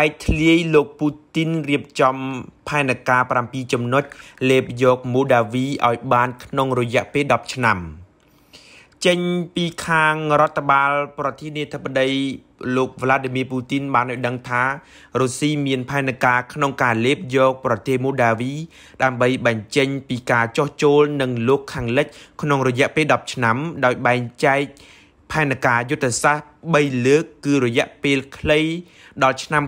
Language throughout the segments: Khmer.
បែកធ្លាយលោកពូទីនរៀបចំ ផែនការ7ចំណុចលេបយកមូដាវីឲ្យបាន ក្នុងរយៈពេល10ឆ្នាំចេញពីខាងរដ្ឋបាលប្រធានាធិបតីលោក Vladimir Putin បានឲ្យដឹងថារុស្ស៊ីមានផែនការក្នុងការលេបយក ប្រទេសមូដាវី ដើម្បីបញ្ចេញ ពីការចោះចូលនឹងលោកខាងលិច ក្នុងរយៈពេល10ឆ្នាំ ដោយបែងចែកផែនការយុទ្ធសាស្ត្រ3លើកគឺរយៈពេលខ្លីដល់ឆ្នាំ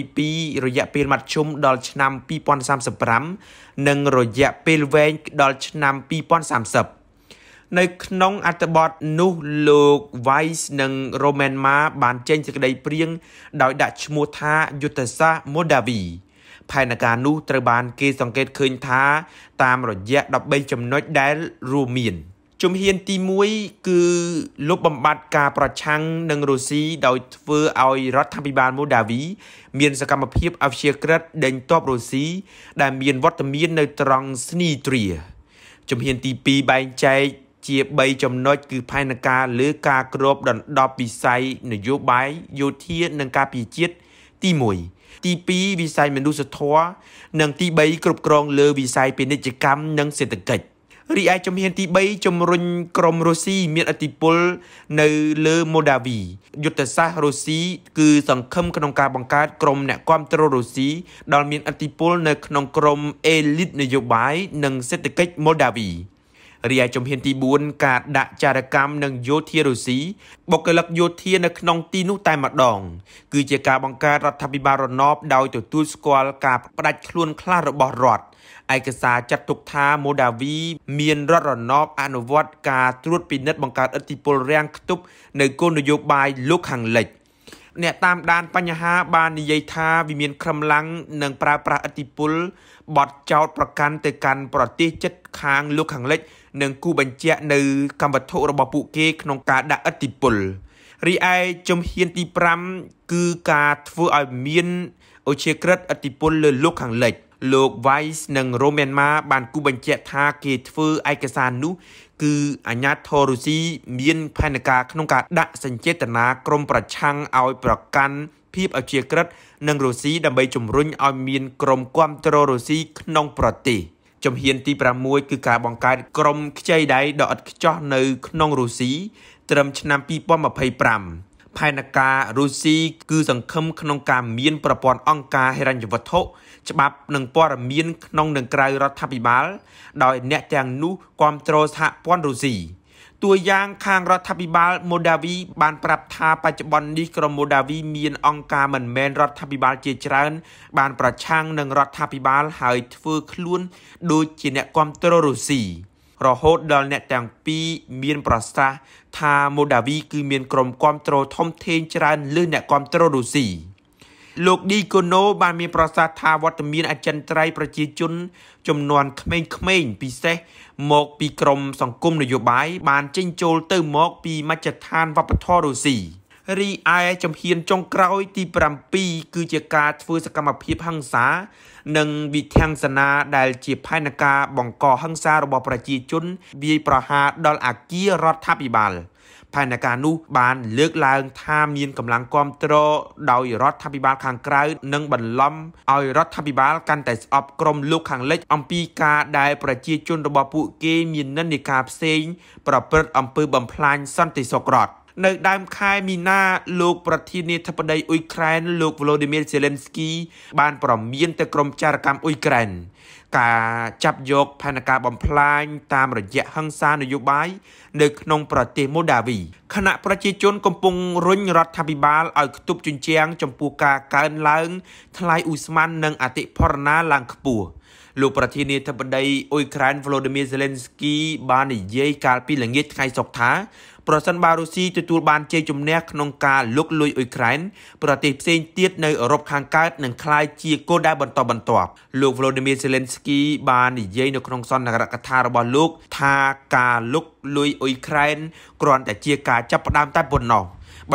2022រយៈពេលមធ្យមដល់ឆ្នាំ2035និងរយៈពេលវែងដល់ឆ្នាំ2030នៅក្នុងអត្ថបទនោះលោក Weiss និង Romanma បានចេញសេចក្តីព្រាងដោយដាក់ឈ្មោះថាយុទ្ធសាស្ត្រ Moldavi ផែនការនោះត្រូវបានគេសង្កេតឃើញថាតាមរយៈ13ចំណុចដែលរួមមានជំហានទី1គឺលុបបំបាត់ការប្រឆាំងនឹងរុស្ស៊ីដោយធ្វើឲ្យរដ្ឋាភិបាលម៉ូដាវីមានសកម្មភាពអព្យាក្រឹតដេញទ័ពរុស្ស៊ីដែលមានវត្តមាននៅត្រង់ស្នីទ្រាជំហានទី2បែងចែកជា3ចំណុចគឺផែនការលើការគ្របដណ្ដប់វិស័យនយោបាយយោធានិងការពារជាតិទី1ទី2វិស័យមនុស្សធម៌និងទី3គ្រប់គ្រងលើវិស័យពាណិជ្ជកម្មនិងសេដ្ឋកិច្ច។រីឯជំហានទី3ជំរុញក្រុមរុស្ស៊ីមានឥទ្ធិពលនៅលើម៉ូដាវីយុទ្ធសាស្ត្ររុស្ស៊ីគឺសង្ឃឹមក្នុងការបង្កើតក្រុមអ្នកគ្រប់គ្រងរុស្ស៊ីដែលមានឥទ្ធិពលនៅក្នុងក្រុមអេលីតនយោបាយនិងសេដ្ឋកិច្ចម៉ូដាវីរីឯជំហានទី4ការដាក់ចារកម្មនឹងយោធារុស្ស៊ីបុគ្គលិកយោធានៅក្នុងទីនោះតែម្ដង គឺជាការបង្កើតរដ្ឋាភិបាលរណបដោយទទួលស្គាល់ការផ្ដាច់ខ្លួនខ្លះរបស់រដ្ឋឯកសារចាត់ទុកថាម៉ូដាវី មានរដ្ឋរណបអនុវត្តការត្រួត ពិនិត្យបង្កើតឥទ្ធិពលរាំងខ្ទប់នៅគោលនយោបាយលោកខាងលិចអ្នកតាមដានបញ្ហាបាននិយាយថាវាមានក្រំឡាំង និងប្រើប្រាស់អធិបុលបត់ចោតប្រកាន់ទៅកាន់ប្រទេសជិតខាងលោកខាងលិច និងគូបញ្ជាក់នៅកម្មវត្ថុរបស់ពួកគេក្នុងការដាក់អធិបុលរីឯជំហានទី5គឺការធ្វើឲ្យមានអុជាក្រិតអធិបុលលើលោកខាងលិច។លោក Weiss និងរូម៉េនម៉ាបានគូបញ្ជាក់ថាគេធ្វើឯកសារនោះគឺអាញាធររុស្ស៊ីមាន ផែនការក្នុងការដាក់សេចក្តីណាក្រមប្រឆាំងឲ្យប្រកាន់ភាពអជាក្រិតនិងរុស្ស៊ីដើម្បីជំរុញឲ្យមានក្រមគ្រប់គ្រងរុស្ស៊ីក្នុងប្រទេសជំហានទី6គឺការបង្កើតក្រមខ្ចីដៃដ៏ឥតខ្ចោះនៅក្នុងរុស្ស៊ីត្រឹមឆ្នាំ2025ផែនការរុស្ស៊ីគឺសង្ឃឹមក្នុងការមានប្រព័ន្ធអង្គការហិរញ្ញវត្ថុច្បាប់និងព័ត៌មានក្នុងនិងក្រៅរដ្ឋាភិបាលដោយអ្នកទាំងនោះគ្រប់គ្រងសហព័ន្ធរុស្ស៊ីតួយ៉ាងខាងរដ្ឋាភិបាលម៉ូដាវីបានប្រាប់ថាបច្ចុប្បន្ននេះក្រមម៉ូដាវីមានអង្គការមិនមែនរដ្ឋាភិបាលជាច្រើនបានប្រឆាំងនឹងរដ្ឋាភិបាលហើយធ្វើខ្លួនដូចជាអ្នកគ្រប់គ្រងរុស្ស៊ី។រហូតដល់អ្នកទាំងពីរមានប្រសាសន៍ថាម៉ូដាវីគឺមានក្រុមគាំទ្រធំធេងច្រើនលើអ្នកគាំទ្ររុស្ស៊ីលោកឌីកូណូបានមានប្រសាសន៍ថាវត្តមានអចិន្ត្រៃយ៍ប្រជាជន ចំនួនក្មេងៗពិសេសមកពីក្រមសង្គមនយោបាយបានចេញចូលទៅមកពីមជ្ឈដ្ឋានវប្បធម៌រុស្ស៊ីរីឯជំហានចុងក្រោយទី7គឺជាការធ្វើសកម្មភាពហិង្សានិងវិធានសនាដែលជាផែនការបង្កហិង្សារបស់ប្រជាជនវាយប្រហារដល់អាគាររដ្ឋាភិបាលផែនការនោះបានលើកឡើងថាមានកម្លាំងគ្រប់គ្រងដោយរដ្ឋាភិបាលខាងក្រៅនិងបន្លំឲ្យរដ្ឋាភិបាលកាន់តែស្អប់ក្រមលោកខាងលិចអំពីការដែលប្រជាជនរបស់ពួកគេមាននិន្នាការផ្សេងប្រព្រឹត្តអំពើបំផ្លាញសន្តិសុខរដ្ឋនៅដើមខែមីនា លោកប្រធានាធិបតីអ៊ុយក្រែនលោក Volodymyr Zelensky បានប្រមានទៅក្រុមចារកម្មអ៊ុយក្រែន ការចាប់យកផែនការបំផ្លាញតាមរយៈហិង្សានយោបាយ នៅក្នុងប្រទេសម៉ូដាវីគណៈប្រជាជន កំពុងរុញរដ្ឋាភិបាលឲ្យខ្ទប់ជញ្ជាំងចំពោះការកើនឡើង ថ្លៃឧស្ម័ននិងអតិផរណាឡើងខ្ពស់លោកប្រធានាធិបតីអ៊ុយក្រែន Volodymyr Zelensky បាននិយាយកាលពីល្ងាចថ្ងៃសុក្រថាប្រសិនបើរុស្ស៊ីទទួលបានជ័យជំនះក្នុងការលុកលុយអ៊ុយក្រែនប្រទេសផ្សេងទៀតនៅអឺរ៉ុបខាងកើតនឹងក្លាយជាគោលដៅបន្តបន្ទាប់ លោក Volodymyr Zelensky បាននិយាយនៅក្នុងសន្និរកថារបស់លោកថាការលុកលុយអ៊ុយក្រែនគ្រាន់តែជាការចាប់ផ្ដើមតែប៉ុណ្ណោះ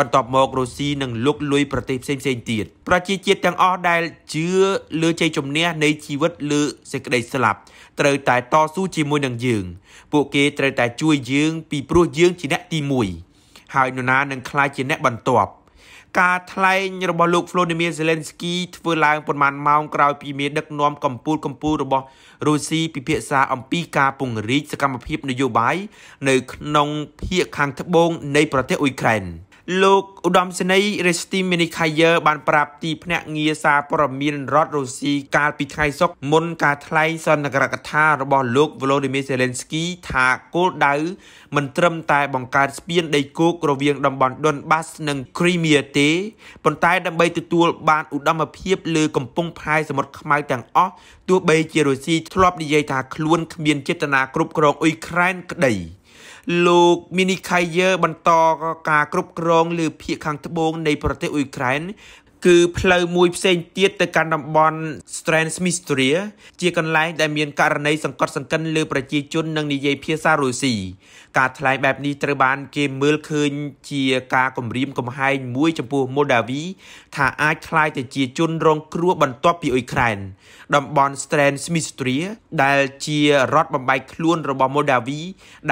បន្ទាប់មករុស្ស៊ីនឹងលុកលុយប្រទេសផ្សេងៗទៀតប្រជាជាតិទាំងអស់ដែលជឿលើជ័យជំនះ នៃជីវិតលើសេចក្តីស្លាប់ត្រូវតែតស៊ូជាមួយនឹងយើង ពួកគេត្រូវតែជួយយើង ពីព្រោះយើង ជាអ្នកទី1ហើយនរណានឹងក្លាយជាអ្នកបន្ទាប់ ការថ្លែងរបស់លោក Volodymyr Zelensky ធ្វើឡើងប្រមាណម៉ោងក្រោយពីមានដឹកនាំកម្ពុជាកម្ពុជារបស់រុស្ស៊ីពិភាក្សាអំពីការពង្រីកសកម្មភាព នយោបាយនៅក្នុងភាគខាងត្បូងនៃប្រទេសអ៊ុយក្រែនលោកឧត្តមសេនីយ៍រេស្ទីមីនីខាយើបានប្រាប់ទីភ្នាក់ងារសារព័ត៌មានរដ្ឋរុស្ស៊ីកាលពីថ្ងៃសុក្រមុនការថ្លែងសន្និករកថារបស់លោក Volodymyr Zelensky ថាគោលដៅមិនត្រឹមតែបង្កើតស្ពានដីគោករវាងតំបន់ដុនបាសនិងគ្រីមៀទេប៉ុន្តែ ដើម្បីទទួលបានឧត្តមភាពលើកំពង់ផែសមុទ្រខ្មៅទាំងអស់ទោះបីជារុស្ស៊ីធ្លាប់និយាយថាខ្លួន គ្មានចេតនាគ្រប់គ្រងអ៊ុយក្រែនក្តីលោកមីនីខៃយើ បន្តការគ្រប់គ្រងលើភៀកខាងត្បូងនៃប្រទេសអ៊ុយក្រែនគឺផ្លូវមួយផ្សេងទៀតទៅកាន់តំបន់ Strand Smistria ជាកន្លែងដែលមានករណីសង្កត់សង្កិនលើប្រជាជននិងនិយាយភាសារុស្ស៊ីការថ្លែងបែបនេះត្រូវបាន គេមើលឃើញជាការគំរាមកំហែងមួយចំពោះម៉ូដាវីថាអាចคล้ายទៅជាជន រងគ្រោះបន្ទាប់ពីអ៊ុយក្រែនតំបន់ Strand Smistria ដែលជារដ្ឋបំបែកខ្លួនរបស់ម៉ូដាវី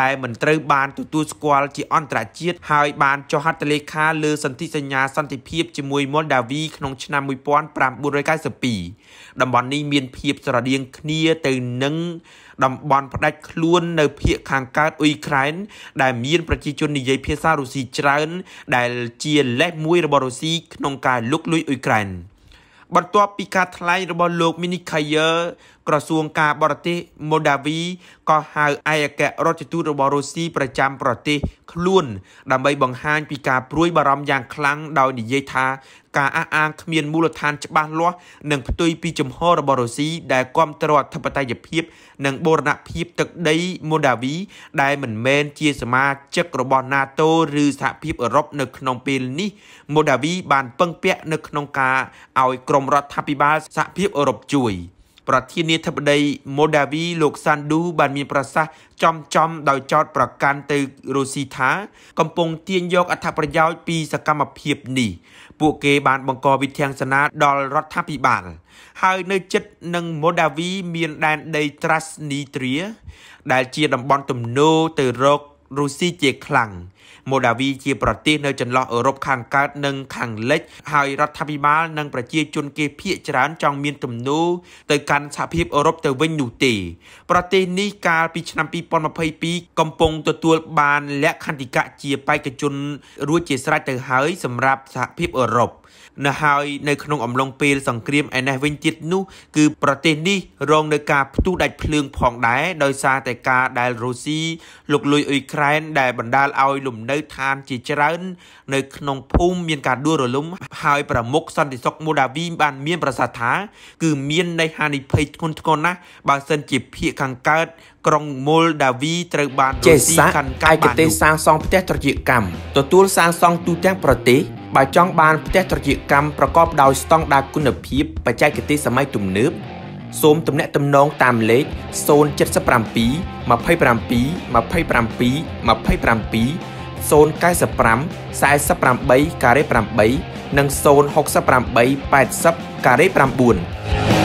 ដែលមិនត្រូវបានទទួលស្គាល់ជាអន្តរជាតិហើយបានចុះហត្ថលេខាលើសន្ធិសញ្ញាសន្តិភាពជាមួយម៉ូដាវី2ក្នុងឆ្នាំ1992តំបន់នេះមានភាពស្រដៀងគ្នាទៅនឹងតំបន់ផ្ដាច់ខ្លួននៅភូមិខាងកើតអ៊ុយក្រែនដែលមានប្រជាជននិយាយភាសារុស្ស៊ីច្រើន ដែលជាលេសមួយរបស់រុស្ស៊ីក្នុងការលុកលុយអ៊ុយក្រែនបន្ទាប់ពីការថ្លែងរបស់លោកមីនីខាយើក្រសួងការបរទេសម៉ូដាវីក៏ហៅឯកអគ្គរដ្ឋទូតរបស់រុស្ស៊ីប្រចាំប្រទេសខ្លួនដើម្បីបង្ហាញពីការព្រួយបារម្ភយ៉ាងខ្លាំងដោយនិយាយថាការអះអាងគ្មានមូលដ្ឋានច្បាស់លាស់និងផ្ទុយពីជំហររបស់រុស្ស៊ីដែលគាំទ្រអធិបតេយ្យភាព និងបូរណភាពទឹកដីម៉ូដាវីដែលមិនមែនជាសមាជិករបស់ NATO ឬសហភាពអឺរ៉ុបនៅក្នុងពេលនេះម៉ូដាវីបានពឹងពាក់នៅក្នុងការឲ្យក្រមរដ្ឋាភិបាលសហភាពអឺរ៉ុបជួយ។ប្រធានាធិបតីម៉ូដាវីលោកសាន់ឌូបានមានប្រសាសន៍ចំចំដោយចោទប្រកាន់ទៅរុស្ស៊ីថា កំពុងទាញយកអត្ថប្រយោជន៍ពីសកម្មភាពនេះពួកគេបាន បង្កវិធានសនាដល់រដ្ឋាភិបាល ហើយនៅជិតនឹងម៉ូដាវី មានដែនដីត្រាស់នីត្រៀដែលជាតំបន់ទំនោរទៅរករុស្ស៊ីជាខ្លាំងម៉ូដាវីជាប្រទេសនៅ ចន្លោះអឺរ៉ុបខាងកើតនិងខាងលិច ហើយរដ្ឋាភិបាល និងប្រជាជនគេ ភាគច្រើនចង់មានទំនោរទៅកាន់សហភាពអឺរ៉ុបទៅវិញនោះទេ ប្រទេសនេះកាលពីឆ្នាំ2022កំពុងទទួល បាន លក្ខន្តិកៈជាបេក្ខជន រួចជាស្រេចទៅហើយសម្រាប់សហភាពអឺរ៉ុបនៅហើយនៅក្នុងអំឡុងពេលសង្គ្រាមឯនេះវិញទៀតនោះគឺប្រទេសនេះរងនឹងការផ្ទុះដាច់ភ្លើងផងដែរដោយសារតែការដែលរុស្ស៊ីលុកលុយអ៊ុយក្រែនដែលបណ្ដាលឲ្យលំនៅឋានជាច្រើននៅក្នុងភូមិមានការដួលរលំហើយប្រមុខសន្តិសុខម៉ូដាវីបានមានប្រសាសន៍ថាគឺមាននៃហានិភ័យធ្ងន់ធ្ងរណាស់បើសិនជាភាគខាងកើតក្រុងម៉ុលដាវីត្រូវបានរុស្ស៊ីកាន់កាប់បានឯកទេសសាងសង់ផ្ទះត្រជាកម្មទទួលសាងសង់ទូទាំងប្រទេសបើចង់បានផ្ទះត្រចៀកកម្មប្រកបដោយស្តង់ដារគុណភាពបច្ចេកទេសសម័យទំនើបសូមទំនាក់ទំនងតាមលេខ077 27 27 27 095 48ការ៉េ8និង068 80ការ៉េ9